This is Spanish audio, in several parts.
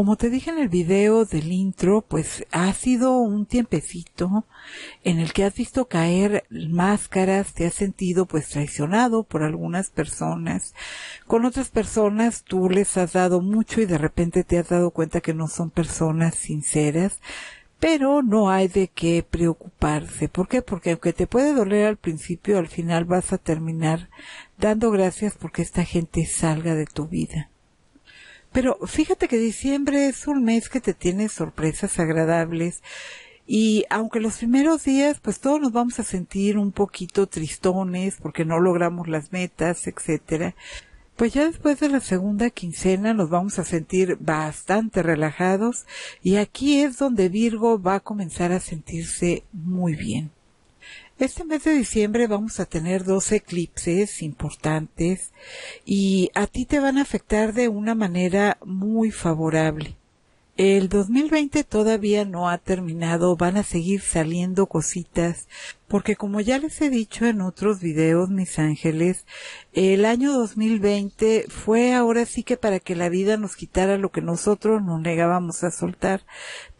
Como te dije en el video del intro, pues ha sido un tiempecito en el que has visto caer máscaras, te has sentido pues traicionado por algunas personas. Con otras personas tú les has dado mucho y de repente te has dado cuenta que no son personas sinceras. Pero no hay de qué preocuparse. ¿Por qué? Porque aunque te puede doler al principio, al final vas a terminar dando gracias porque esta gente salga de tu vida. Pero fíjate que diciembre es un mes que te tiene sorpresas agradables y aunque los primeros días, pues todos nos vamos a sentir un poquito tristones porque no logramos las metas, etcétera, pues ya después de la segunda quincena nos vamos a sentir bastante relajados y aquí es donde Virgo va a comenzar a sentirse muy bien. Este mes de diciembre vamos a tener dos eclipses importantes y a ti te van a afectar de una manera muy favorable. El 2020 todavía no ha terminado, van a seguir saliendo cositas, porque como ya les he dicho en otros videos, mis ángeles, el año 2020 fue ahora sí que para que la vida nos quitara lo que nosotros nos negábamos a soltar.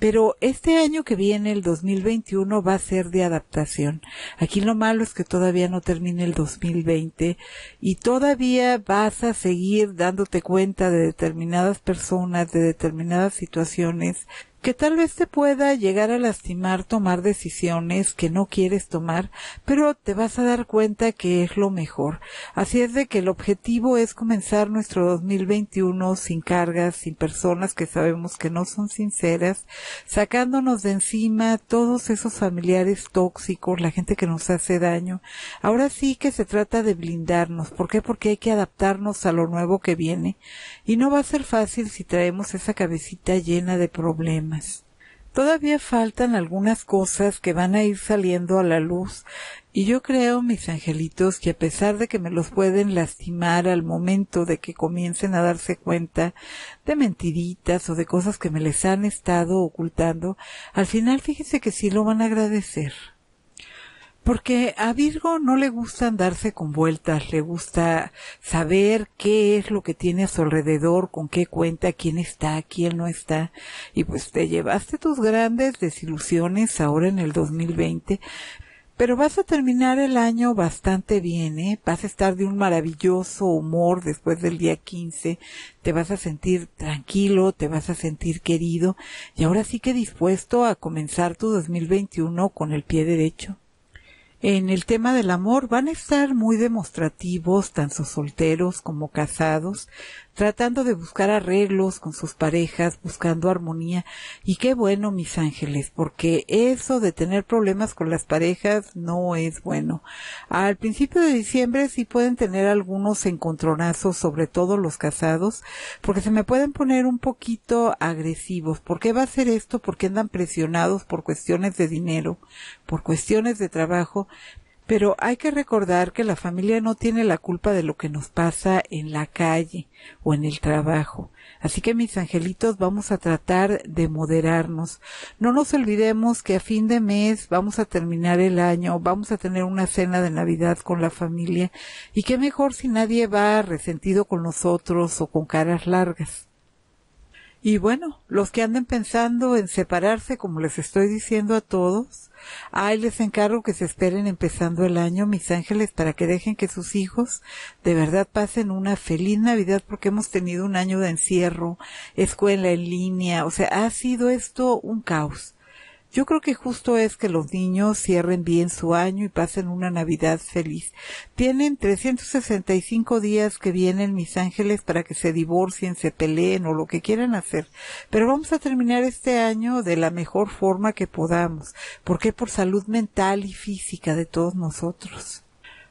Pero este año que viene, el 2021, va a ser de adaptación. Aquí lo malo es que todavía no termina el 2020 y todavía vas a seguir dándote cuenta de determinadas personas, de determinadas situaciones que tal vez te pueda llegar a lastimar tomar decisiones que no quieres tomar, pero te vas a dar cuenta que es lo mejor. Así es de que el objetivo es comenzar nuestro 2021 sin cargas, sin personas que sabemos que no son sinceras, sacándonos de encima todos esos familiares tóxicos, la gente que nos hace daño. Ahora sí que se trata de blindarnos. ¿Por qué? Porque hay que adaptarnos a lo nuevo que viene. Y no va a ser fácil si traemos esa cabecita llena de problemas Todavía faltan algunas cosas que van a ir saliendo a la luz y yo creo, mis angelitos, que a pesar de que me los pueden lastimar al momento de que comiencen a darse cuenta de mentiritas o de cosas que me les han estado ocultando, al final fíjense que sí lo van a agradecer. Porque a Virgo no le gusta andarse con vueltas, le gusta saber qué es lo que tiene a su alrededor, con qué cuenta, quién está, quién no está. Y pues te llevaste tus grandes desilusiones ahora en el 2020. Pero vas a terminar el año bastante bien, ¿eh? Vas a estar de un maravilloso humor después del día 15. Te vas a sentir tranquilo, te vas a sentir querido y ahora sí que dispuesto a comenzar tu 2021 con el pie derecho en el tema del amor van a estar muy demostrativos, tanto solteros como casados, tratando de buscar arreglos con sus parejas, buscando armonía. Y qué bueno, mis ángeles, porque eso de tener problemas con las parejas no es bueno. Al principio de diciembre sí pueden tener algunos encontronazos, sobre todo los casados, porque se me pueden poner un poquito agresivos. ¿Por qué va a ser esto? Porque andan presionados por cuestiones de dinero, por cuestiones de trabajo, pero hay que recordar que la familia no tiene la culpa de lo que nos pasa en la calle o en el trabajo. Así que mis angelitos vamos a tratar de moderarnos. No nos olvidemos que a fin de mes vamos a terminar el año, vamos a tener una cena de Navidad con la familia y qué mejor si nadie va resentido con nosotros o con caras largas. Y bueno, los que anden pensando en separarse, como les estoy diciendo a todos, ahí les encargo que se esperen empezando el año, mis ángeles, para que dejen que sus hijos de verdad pasen una feliz Navidad, porque hemos tenido un año de encierro, escuela en línea, o sea, ha sido esto un caos. Yo creo que justo es que los niños cierren bien su año y pasen una Navidad feliz. Tienen 365 días que vienen mis ángeles para que se divorcien, se peleen o lo que quieran hacer. Pero vamos a terminar este año de la mejor forma que podamos. porque Por salud mental y física de todos nosotros.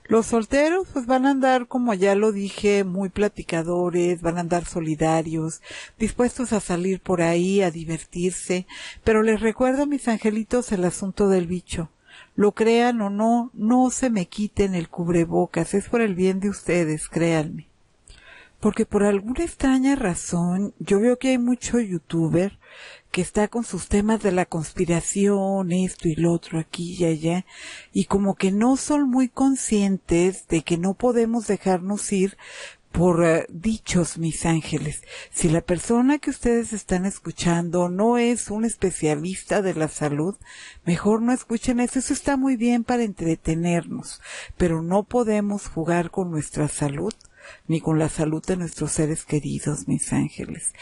Los solteros pues van a andar, como ya lo dije, muy platicadores, van a andar solidarios, dispuestos a salir por ahí, a divertirse, pero les recuerdo, mis angelitos, el asunto del bicho. Lo crean o no, no se me quiten el cubrebocas, es por el bien de ustedes, créanme porque por alguna extraña razón yo veo que hay mucho youtuber que está con sus temas de la conspiración, esto y lo otro, aquí y allá, y como que no son muy conscientes de que no podemos dejarnos ir por eh, dichos, mis ángeles. Si la persona que ustedes están escuchando no es un especialista de la salud, mejor no escuchen eso. Eso está muy bien para entretenernos, pero no podemos jugar con nuestra salud ni con la salud de nuestros seres queridos, mis ángeles.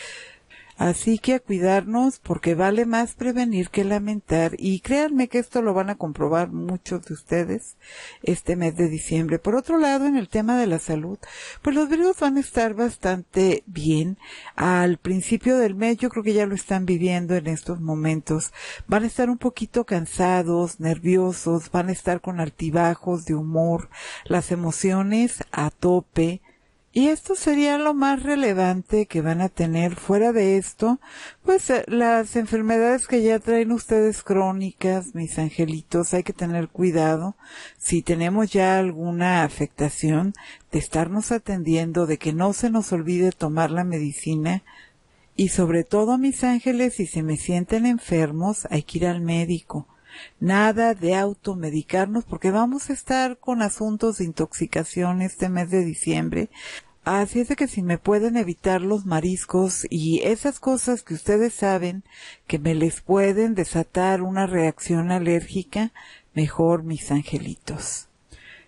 Así que a cuidarnos porque vale más prevenir que lamentar y créanme que esto lo van a comprobar muchos de ustedes este mes de diciembre. Por otro lado, en el tema de la salud, pues los virus van a estar bastante bien. Al principio del mes, yo creo que ya lo están viviendo en estos momentos. Van a estar un poquito cansados, nerviosos, van a estar con altibajos de humor, las emociones a tope y esto sería lo más relevante que van a tener fuera de esto, pues eh, las enfermedades que ya traen ustedes crónicas, mis angelitos, hay que tener cuidado. Si tenemos ya alguna afectación, de estarnos atendiendo, de que no se nos olvide tomar la medicina, y sobre todo, mis ángeles, si se me sienten enfermos, hay que ir al médico. Nada de automedicarnos porque vamos a estar con asuntos de intoxicación este mes de diciembre. Así es de que si me pueden evitar los mariscos y esas cosas que ustedes saben que me les pueden desatar una reacción alérgica, mejor mis angelitos.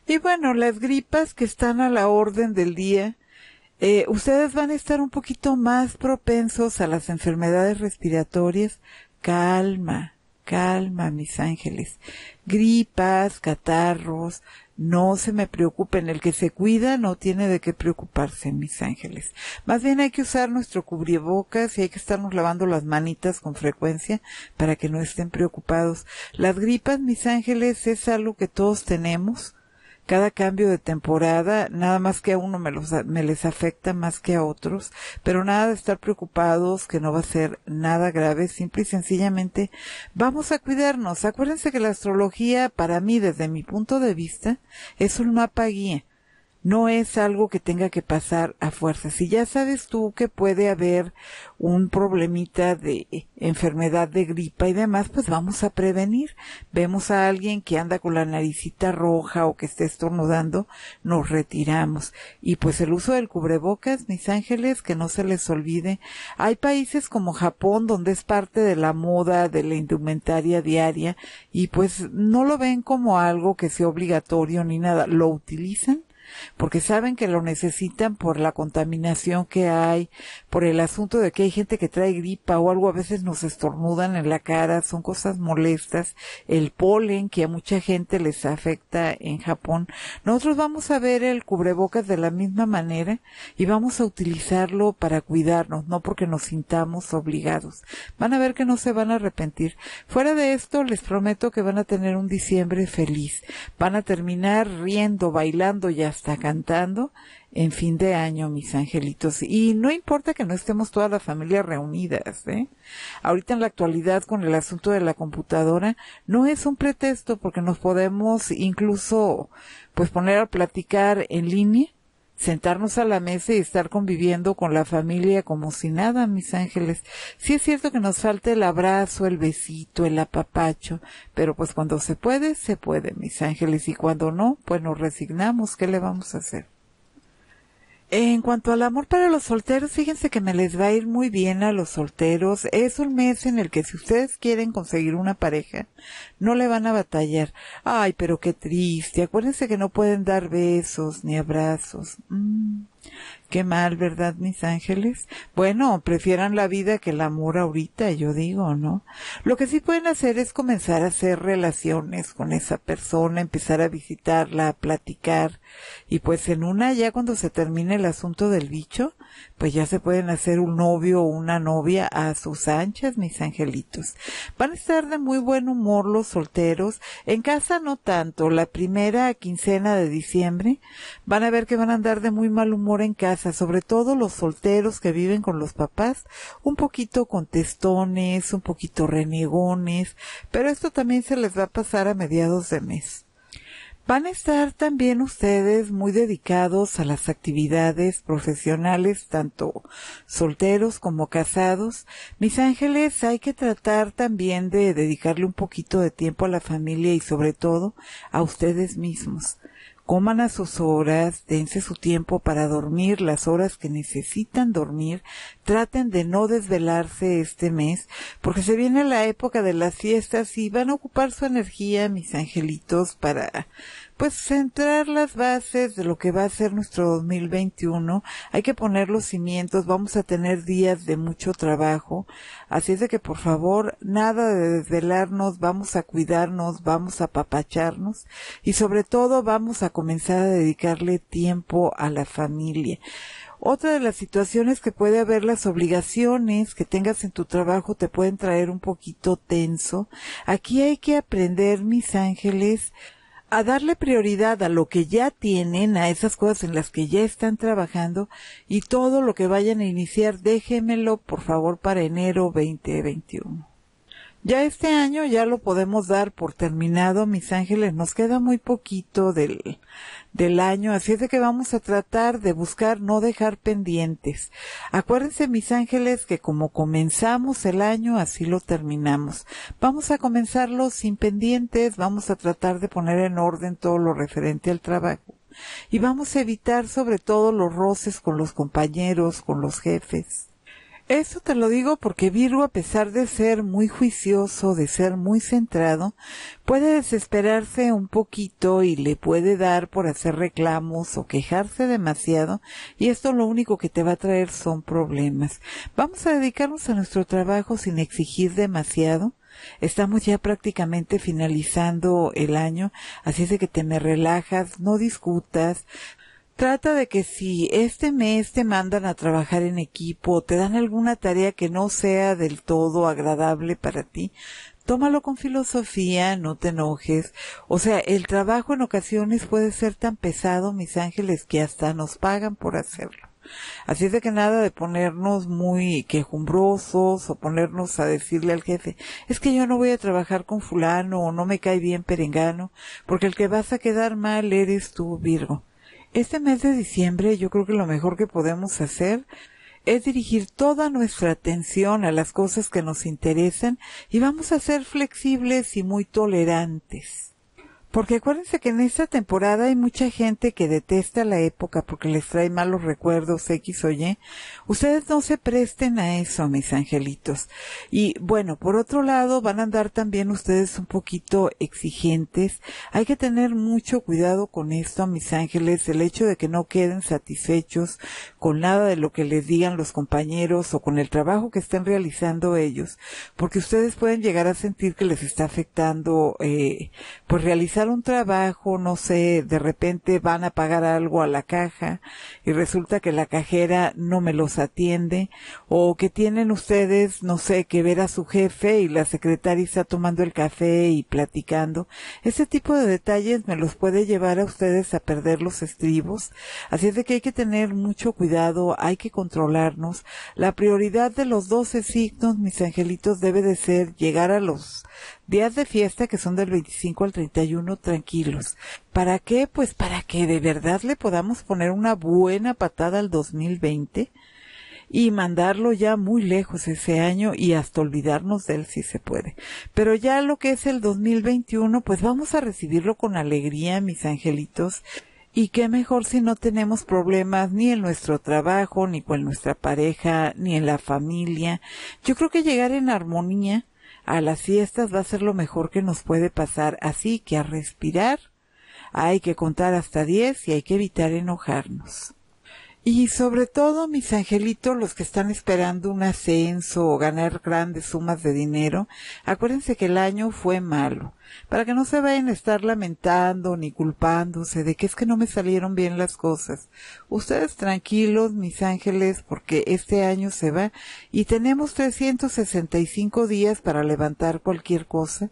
Y bueno, las gripas que están a la orden del día, eh, ustedes van a estar un poquito más propensos a las enfermedades respiratorias. Calma, calma, mis ángeles. Gripas, catarros, no se me preocupen, el que se cuida no tiene de qué preocuparse, mis ángeles. Más bien hay que usar nuestro cubrebocas y hay que estarnos lavando las manitas con frecuencia para que no estén preocupados. Las gripas, mis ángeles, es algo que todos tenemos cada cambio de temporada, nada más que a uno me, los, me les afecta más que a otros, pero nada de estar preocupados, que no va a ser nada grave, simple y sencillamente vamos a cuidarnos. Acuérdense que la astrología, para mí, desde mi punto de vista, es un mapa guía no es algo que tenga que pasar a fuerza. Si ya sabes tú que puede haber un problemita de eh, enfermedad de gripa y demás, pues vamos a prevenir. Vemos a alguien que anda con la naricita roja o que esté estornudando, nos retiramos. Y pues el uso del cubrebocas, mis ángeles, que no se les olvide. Hay países como Japón donde es parte de la moda, de la indumentaria diaria y pues no lo ven como algo que sea obligatorio ni nada. Lo utilizan porque saben que lo necesitan por la contaminación que hay, por el asunto de que hay gente que trae gripa o algo, a veces nos estornudan en la cara, son cosas molestas, el polen que a mucha gente les afecta en Japón. Nosotros vamos a ver el cubrebocas de la misma manera y vamos a utilizarlo para cuidarnos, no porque nos sintamos obligados. Van a ver que no se van a arrepentir. Fuera de esto, les prometo que van a tener un diciembre feliz. Van a terminar riendo, bailando y está cantando en fin de año, mis angelitos. Y no importa que no estemos toda la familia reunidas, ¿eh? Ahorita en la actualidad con el asunto de la computadora no es un pretexto porque nos podemos incluso pues poner a platicar en línea sentarnos a la mesa y estar conviviendo con la familia como si nada, mis ángeles. Sí es cierto que nos falta el abrazo, el besito, el apapacho, pero pues cuando se puede, se puede, mis ángeles, y cuando no, pues nos resignamos, ¿qué le vamos a hacer? En cuanto al amor para los solteros, fíjense que me les va a ir muy bien a los solteros. Es un mes en el que si ustedes quieren conseguir una pareja, no le van a batallar. Ay, pero qué triste. Acuérdense que no pueden dar besos ni abrazos. Mm, qué mal, ¿verdad, mis ángeles? Bueno, prefieran la vida que el amor ahorita, yo digo, ¿no? Lo que sí pueden hacer es comenzar a hacer relaciones con esa persona, empezar a visitarla, a platicar, y pues en una ya cuando se termine el asunto del bicho, pues ya se pueden hacer un novio o una novia a sus anchas, mis angelitos. Van a estar de muy buen humor los solteros. En casa no tanto. La primera quincena de diciembre van a ver que van a andar de muy mal humor en casa, sobre todo los solteros que viven con los papás, un poquito contestones, un poquito renegones, pero esto también se les va a pasar a mediados de mes. Van a estar también ustedes muy dedicados a las actividades profesionales, tanto solteros como casados. Mis ángeles, hay que tratar también de dedicarle un poquito de tiempo a la familia y sobre todo a ustedes mismos coman a sus horas, dense su tiempo para dormir las horas que necesitan dormir, traten de no desvelarse este mes, porque se viene la época de las fiestas y van a ocupar su energía, mis angelitos, para pues centrar las bases de lo que va a ser nuestro 2021. Hay que poner los cimientos, vamos a tener días de mucho trabajo. Así es de que por favor, nada de desvelarnos, vamos a cuidarnos, vamos a papacharnos y sobre todo vamos a comenzar a dedicarle tiempo a la familia. Otra de las situaciones que puede haber las obligaciones que tengas en tu trabajo te pueden traer un poquito tenso. Aquí hay que aprender, mis ángeles, a darle prioridad a lo que ya tienen, a esas cosas en las que ya están trabajando y todo lo que vayan a iniciar, déjemelo por favor para enero 2021. Ya este año ya lo podemos dar por terminado, mis ángeles. Nos queda muy poquito del, del año, así es de que vamos a tratar de buscar no dejar pendientes. Acuérdense, mis ángeles, que como comenzamos el año, así lo terminamos. Vamos a comenzarlo sin pendientes, vamos a tratar de poner en orden todo lo referente al trabajo y vamos a evitar sobre todo los roces con los compañeros, con los jefes. Esto te lo digo porque Virgo, a pesar de ser muy juicioso, de ser muy centrado, puede desesperarse un poquito y le puede dar por hacer reclamos o quejarse demasiado y esto lo único que te va a traer son problemas. Vamos a dedicarnos a nuestro trabajo sin exigir demasiado Estamos ya prácticamente finalizando el año, así es de que te me relajas, no discutas, Trata de que si este mes te mandan a trabajar en equipo, o te dan alguna tarea que no sea del todo agradable para ti, tómalo con filosofía, no te enojes. O sea, el trabajo en ocasiones puede ser tan pesado, mis ángeles, que hasta nos pagan por hacerlo. Así es de que nada de ponernos muy quejumbrosos o ponernos a decirle al jefe, es que yo no voy a trabajar con fulano o no me cae bien perengano, porque el que vas a quedar mal eres tú, Virgo. Este mes de diciembre yo creo que lo mejor que podemos hacer es dirigir toda nuestra atención a las cosas que nos interesan y vamos a ser flexibles y muy tolerantes. Porque acuérdense que en esta temporada hay mucha gente que detesta la época porque les trae malos recuerdos X o Y. Ustedes no se presten a eso, mis angelitos. Y bueno, por otro lado, van a andar también ustedes un poquito exigentes. Hay que tener mucho cuidado con esto, mis ángeles, el hecho de que no queden satisfechos con nada de lo que les digan los compañeros o con el trabajo que estén realizando ellos, porque ustedes pueden llegar a sentir que les está afectando, eh, pues realizar un trabajo, no sé, de repente van a pagar algo a la caja y resulta que la cajera no me los atiende o que tienen ustedes, no sé, que ver a su jefe y la secretaria está tomando el café y platicando. Ese tipo de detalles me los puede llevar a ustedes a perder los estribos. Así es de que hay que tener mucho cuidado, hay que controlarnos. La prioridad de los 12 signos, mis angelitos, debe de ser llegar a los días de fiesta que son del 25 al 31 tranquilos. ¿Para qué? Pues para que de verdad le podamos poner una buena patada al 2020 y mandarlo ya muy lejos ese año y hasta olvidarnos de él si se puede. Pero ya lo que es el 2021, pues vamos a recibirlo con alegría, mis angelitos. Y qué mejor si no tenemos problemas ni en nuestro trabajo, ni con nuestra pareja, ni en la familia. Yo creo que llegar en armonía a las fiestas va a ser lo mejor que nos puede pasar. Así que a respirar hay que contar hasta 10 y hay que evitar enojarnos. Y sobre todo mis angelitos, los que están esperando un ascenso o ganar grandes sumas de dinero, acuérdense que el año fue malo, para que no se vayan a estar lamentando ni culpándose de que es que no me salieron bien las cosas. Ustedes tranquilos, mis ángeles, porque este año se va y tenemos 365 días para levantar cualquier cosa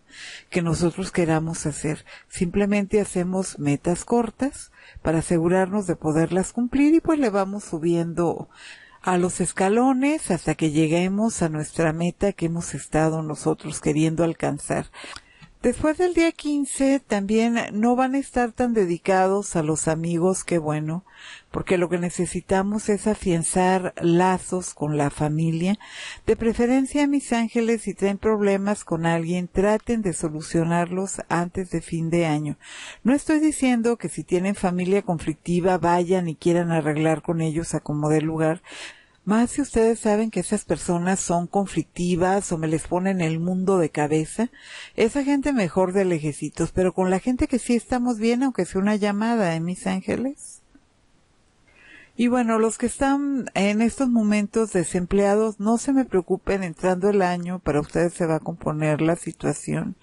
que nosotros queramos hacer. Simplemente hacemos metas cortas, para asegurarnos de poderlas cumplir y pues le vamos subiendo a los escalones hasta que lleguemos a nuestra meta que hemos estado nosotros queriendo alcanzar. Después del día 15 también no van a estar tan dedicados a los amigos, qué bueno, porque lo que necesitamos es afianzar lazos con la familia. De preferencia, mis ángeles, si traen problemas con alguien, traten de solucionarlos antes de fin de año. No estoy diciendo que si tienen familia conflictiva vayan y quieran arreglar con ellos a como dé lugar, más si ustedes saben que esas personas son conflictivas o me les ponen el mundo de cabeza, esa gente mejor de lejecitos, pero con la gente que sí estamos bien, aunque sea una llamada, ¿eh, mis ángeles? Y bueno, los que están en estos momentos desempleados, no se me preocupen, entrando el año, para ustedes se va a componer la situación.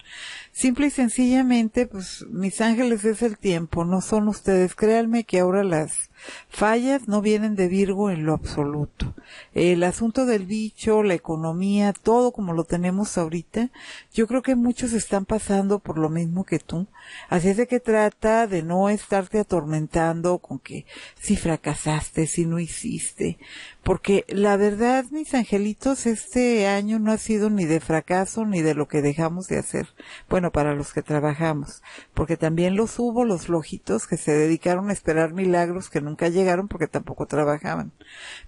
Simple y sencillamente, pues mis ángeles es el tiempo, no son ustedes. Créanme que ahora las fallas no vienen de Virgo en lo absoluto. El asunto del bicho, la economía, todo como lo tenemos ahorita, yo creo que muchos están pasando por lo mismo que tú. Así es de que trata de no estarte atormentando con que si fracasaste, si no hiciste, porque la verdad, mis angelitos, este año no ha sido ni de fracaso ni de lo que dejamos de hacer. Bueno, para los que trabajamos, porque también los hubo los lojitos, que se dedicaron a esperar milagros que nunca llegaron porque tampoco trabajaban.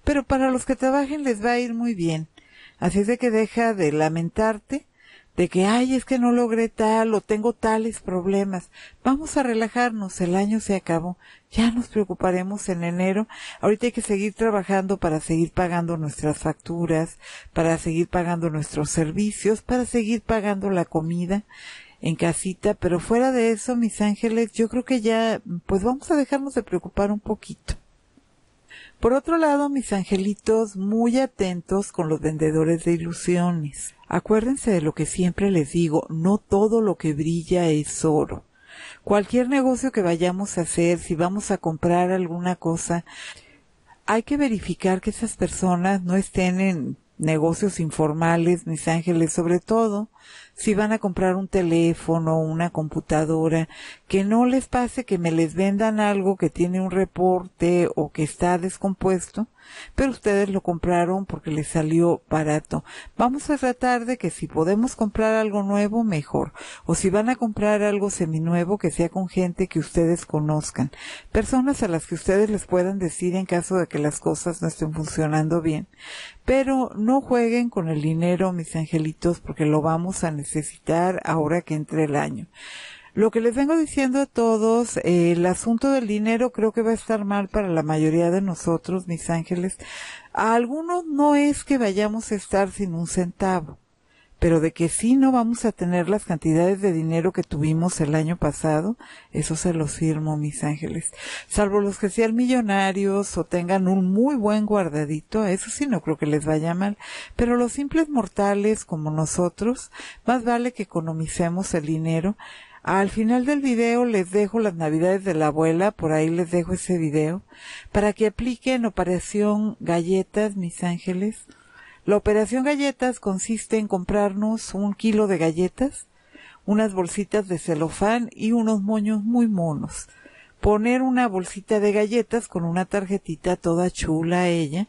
Pero para los que trabajen les va a ir muy bien. Así es de que deja de lamentarte de que, ay, es que no logré tal o tengo tales problemas. Vamos a relajarnos, el año se acabó, ya nos preocuparemos en enero. Ahorita hay que seguir trabajando para seguir pagando nuestras facturas, para seguir pagando nuestros servicios, para seguir pagando la comida en casita, pero fuera de eso, mis ángeles, yo creo que ya, pues vamos a dejarnos de preocupar un poquito. Por otro lado, mis angelitos muy atentos con los vendedores de ilusiones. Acuérdense de lo que siempre les digo, no todo lo que brilla es oro. Cualquier negocio que vayamos a hacer, si vamos a comprar alguna cosa, hay que verificar que esas personas no estén en negocios informales, mis ángeles sobre todo, si van a comprar un teléfono, o una computadora, que no les pase que me les vendan algo que tiene un reporte o que está descompuesto, pero ustedes lo compraron porque les salió barato. Vamos a tratar de que si podemos comprar algo nuevo, mejor. O si van a comprar algo seminuevo, que sea con gente que ustedes conozcan. Personas a las que ustedes les puedan decir en caso de que las cosas no estén funcionando bien. Pero no jueguen con el dinero, mis angelitos, porque lo vamos a necesitar ahora que entre el año. Lo que les vengo diciendo a todos, eh, el asunto del dinero creo que va a estar mal para la mayoría de nosotros, mis ángeles. A algunos no es que vayamos a estar sin un centavo pero de que sí no vamos a tener las cantidades de dinero que tuvimos el año pasado, eso se los firmo, mis ángeles. Salvo los que sean millonarios o tengan un muy buen guardadito, eso sí no creo que les vaya mal, pero los simples mortales como nosotros, más vale que economicemos el dinero. Al final del video les dejo las navidades de la abuela, por ahí les dejo ese video, para que apliquen operación galletas, mis ángeles, la operación galletas consiste en comprarnos un kilo de galletas, unas bolsitas de celofán y unos moños muy monos. Poner una bolsita de galletas con una tarjetita toda chula a ella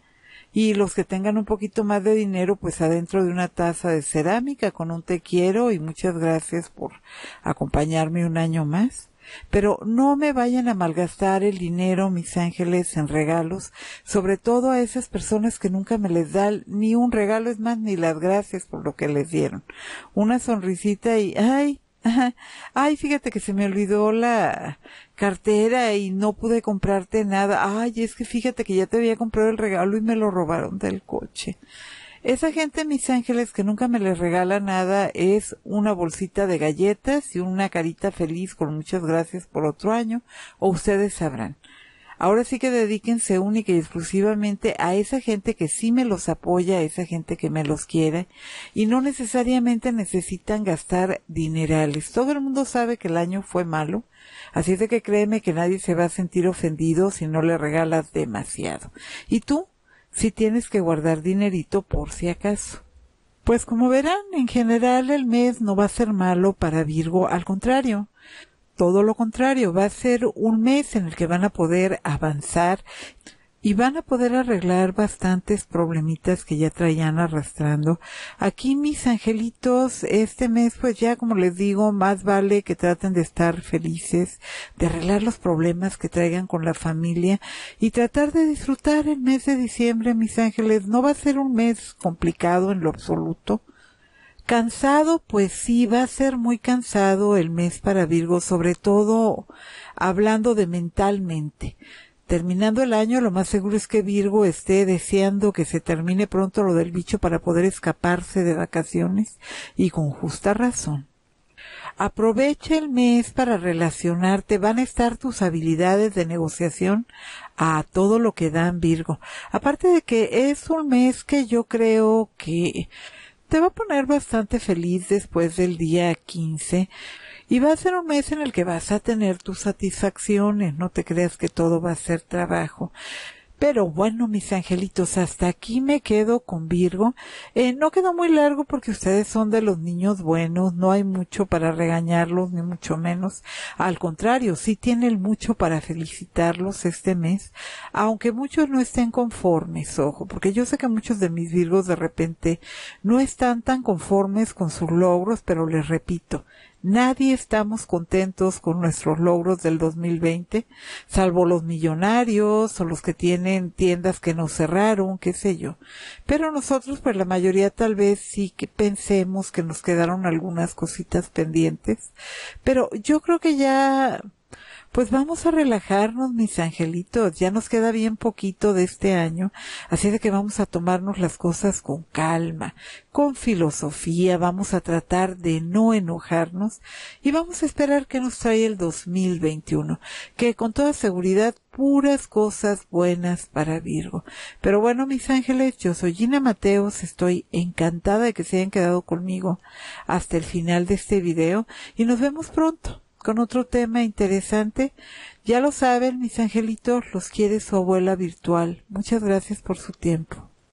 y los que tengan un poquito más de dinero pues adentro de una taza de cerámica con un te quiero y muchas gracias por acompañarme un año más. Pero no me vayan a malgastar el dinero, mis ángeles, en regalos, sobre todo a esas personas que nunca me les dan ni un regalo, es más, ni las gracias por lo que les dieron. Una sonrisita y, ay, Ay, fíjate que se me olvidó la cartera y no pude comprarte nada. Ay, es que fíjate que ya te había comprado el regalo y me lo robaron del coche. Esa gente, mis ángeles, que nunca me les regala nada, es una bolsita de galletas y una carita feliz con muchas gracias por otro año, o ustedes sabrán. Ahora sí que dedíquense única y exclusivamente a esa gente que sí me los apoya, a esa gente que me los quiere y no necesariamente necesitan gastar dinerales. Todo el mundo sabe que el año fue malo, así es de que créeme que nadie se va a sentir ofendido si no le regalas demasiado. ¿Y tú? si tienes que guardar dinerito por si acaso. Pues como verán, en general el mes no va a ser malo para Virgo, al contrario. Todo lo contrario, va a ser un mes en el que van a poder avanzar y van a poder arreglar bastantes problemitas que ya traían arrastrando. Aquí mis angelitos, este mes pues ya como les digo, más vale que traten de estar felices, de arreglar los problemas que traigan con la familia y tratar de disfrutar el mes de diciembre, mis ángeles. No va a ser un mes complicado en lo absoluto. Cansado, pues sí, va a ser muy cansado el mes para Virgo, sobre todo hablando de mentalmente terminando el año, lo más seguro es que Virgo esté deseando que se termine pronto lo del bicho para poder escaparse de vacaciones y con justa razón. Aprovecha el mes para relacionarte. Van a estar tus habilidades de negociación a todo lo que dan Virgo. Aparte de que es un mes que yo creo que te va a poner bastante feliz después del día 15. Y va a ser un mes en el que vas a tener tus satisfacciones, no te creas que todo va a ser trabajo. Pero bueno, mis angelitos, hasta aquí me quedo con Virgo. Eh, no quedó muy largo porque ustedes son de los niños buenos, no hay mucho para regañarlos, ni mucho menos. Al contrario, sí tienen mucho para felicitarlos este mes, aunque muchos no estén conformes, ojo, porque yo sé que muchos de mis Virgos de repente no están tan conformes con sus logros, pero les repito, Nadie estamos contentos con nuestros logros del 2020, salvo los millonarios o los que tienen tiendas que nos cerraron, qué sé yo. Pero nosotros, pues la mayoría tal vez sí que pensemos que nos quedaron algunas cositas pendientes. Pero yo creo que ya pues vamos a relajarnos, mis angelitos. Ya nos queda bien poquito de este año, así de que vamos a tomarnos las cosas con calma, con filosofía, vamos a tratar de no enojarnos y vamos a esperar que nos trae el 2021, que con toda seguridad puras cosas buenas para Virgo. Pero bueno, mis ángeles, yo soy Gina Mateos, estoy encantada de que se hayan quedado conmigo hasta el final de este video y nos vemos pronto con otro tema interesante. Ya lo saben, mis angelitos, los quiere su abuela virtual. Muchas gracias por su tiempo.